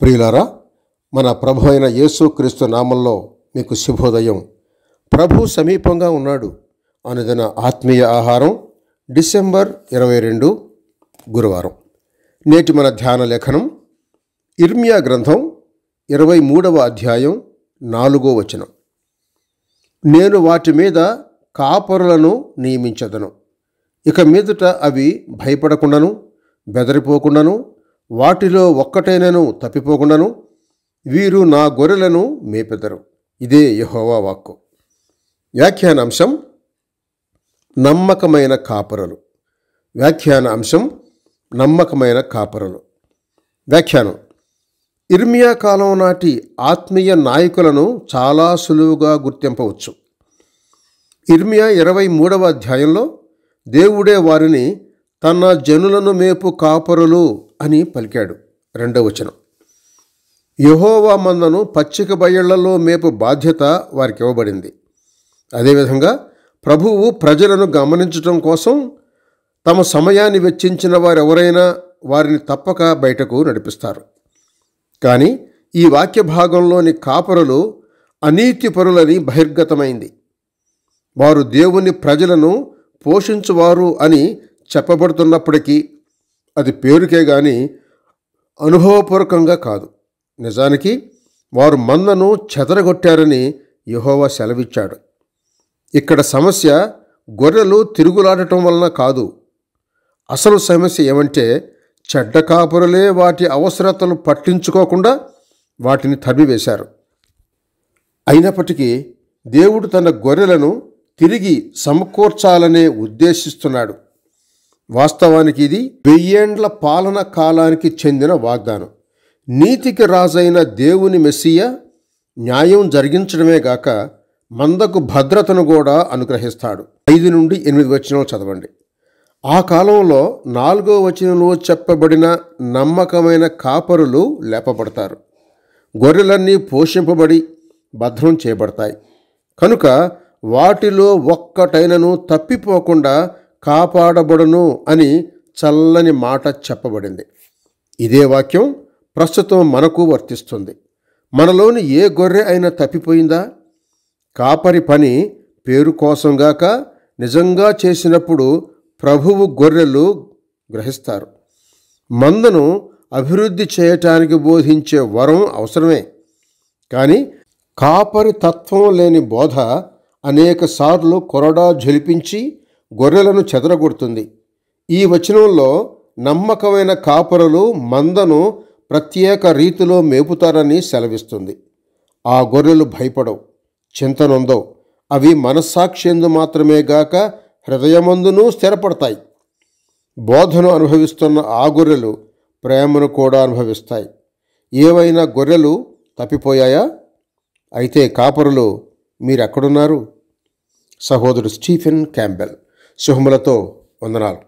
ప్రియులారా మన ప్రభు అయిన యేసుక్రీస్తు నామంలో మీకు శుభోదయం ప్రభు సమీపంగా ఉన్నాడు అనుదిన ఆత్మీయ ఆహారం డిసెంబర్ ఇరవై రెండు గురువారం నేటి మన ధ్యాన లేఖనం ఇర్మియా గ్రంథం ఇరవై మూడవ అధ్యాయం నాలుగో వచనం నేను వాటి మీద కాపరులను నియమించదను ఇక మీదుట అవి భయపడకుండాను బెదరిపోకుండాను వాటిలో ఒక్కటైనను తప్పిపోకుండాను వీరు నా గొర్రెలను మేపెదరు ఇదే యహోవా వాక్కు వ్యాఖ్యానాంశం నమ్మకమైన కాపరలు అంశం నమ్మకమైన కాపరలు వ్యాఖ్యానం ఇర్మియా కాలం నాటి ఆత్మీయ నాయకులను చాలా సులువుగా గుర్తింపవచ్చు ఇర్మియా ఇరవై మూడవ అధ్యాయంలో దేవుడే వారిని తన జనులను మేపు కాపరులు అని పలికాడు రెండవ వచనం యహోవా మందను పచ్చిక బయళ్లలో మేపు బాధ్యత వారికి ఇవ్వబడింది అదేవిధంగా ప్రభువు ప్రజలను గమనించటం కోసం తమ సమయాన్ని వెచ్చించిన వారెవరైనా వారిని తప్పక బయటకు నడిపిస్తారు కానీ ఈ వాక్య భాగంలోని కాపరులు అనీతిపరులని బహిర్గతమైంది వారు దేవుని ప్రజలను పోషించువారు అని చెప్పబడుతున్నప్పటికీ అది పేరుకే గాని అనుభవపూర్వకంగా కాదు నిజానికి వారు మందను చెదరగొట్టారని యహోవా సెలవిచ్చాడు ఇక్కడ సమస్య గొర్రెలు తిరుగులాడటం వలన కాదు అసలు సమస్య ఏమంటే చెడ్డ కాపురులే వాటి అవసరతలు పట్టించుకోకుండా వాటిని తరిమివేశారు అయినప్పటికీ దేవుడు తన గొర్రెలను తిరిగి సమకూర్చాలనే ఉద్దేశిస్తున్నాడు వాస్తవానికి ఇది వెయ్యేండ్ల పాలన కాలానికి చెందిన వాగ్దానం నీతికి రాజైన దేవుని మెస్సియ న్యాయం జరిగించడమే గాక మందకు భద్రతను కూడా అనుగ్రహిస్తాడు ఐదు నుండి ఎనిమిది వచనాలు చదవండి ఆ కాలంలో నాలుగో వచనంలో చెప్పబడిన నమ్మకమైన కాపరులు లేపబడతారు గొర్రెలన్నీ పోషింపబడి భద్రం చేయబడతాయి కనుక వాటిలో ఒక్కటైనను తప్పిపోకుండా కాపాడబడును అని చల్లని మాట చెప్పబడింది ఇదే వాక్యం ప్రస్తుతం మనకు వర్తిస్తుంది మనలోని ఏ గొర్రె అయినా తప్పిపోయిందా కాపరి పని పేరు కోసంగాక నిజంగా చేసినప్పుడు ప్రభువు గొర్రెలు గ్రహిస్తారు మందను అభివృద్ధి చేయటానికి బోధించే వరం అవసరమే కానీ కాపరి తత్వం లేని బోధ అనేకసార్లు కొరడా జలిపించి గొర్రెలను చెదరగొడుతుంది ఈ వచనంలో నమ్మకమైన కాపరులు మందను ప్రత్యేక రీతిలో మేపుతారని సెలవిస్తుంది ఆ గొర్రెలు భయపడవు చింతనుందో అవి మనస్సాక్షిందు మాత్రమే గాక హృదయమందునూ స్థిరపడతాయి బోధను అనుభవిస్తున్న ఆ గొర్రెలు ప్రేమను కూడా అనుభవిస్తాయి ఏవైనా గొర్రెలు తప్పిపోయాయా అయితే కాపరులు మీరెక్కడున్నారు సహోదరుడు స్టీఫెన్ క్యాంబెల్ శుభములతో వందనాలు